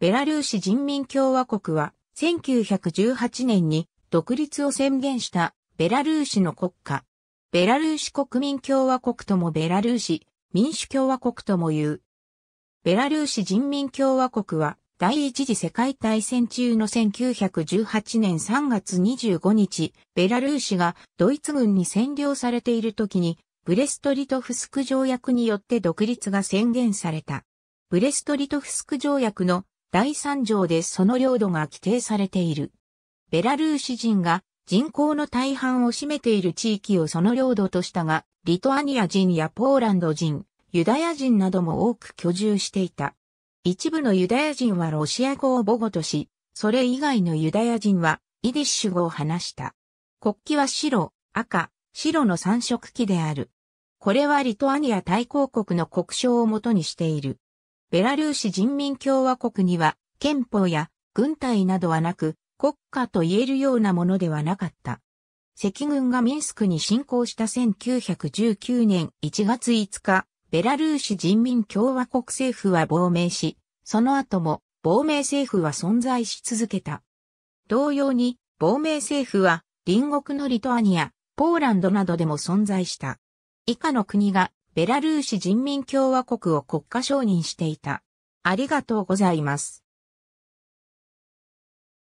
ベラルーシ人民共和国は1918年に独立を宣言したベラルーシの国家。ベラルーシ国民共和国ともベラルーシ民主共和国とも言う。ベラルーシ人民共和国は第一次世界大戦中の1918年3月25日、ベラルーシがドイツ軍に占領されている時にブレストリトフスク条約によって独立が宣言された。ブレストリトフスク条約の第3条でその領土が規定されている。ベラルーシ人が人口の大半を占めている地域をその領土としたが、リトアニア人やポーランド人、ユダヤ人なども多く居住していた。一部のユダヤ人はロシア語を母語とし、それ以外のユダヤ人はイディッシュ語を話した。国旗は白、赤、白の三色旗である。これはリトアニア大公国の国章をもとにしている。ベラルーシ人民共和国には憲法や軍隊などはなく国家と言えるようなものではなかった。赤軍がミンスクに侵攻した1919年1月5日、ベラルーシ人民共和国政府は亡命し、その後も亡命政府は存在し続けた。同様に亡命政府は隣国のリトアニア、ポーランドなどでも存在した。以下の国がベラルーシ人民共和国を国家承認していた。ありがとうございます。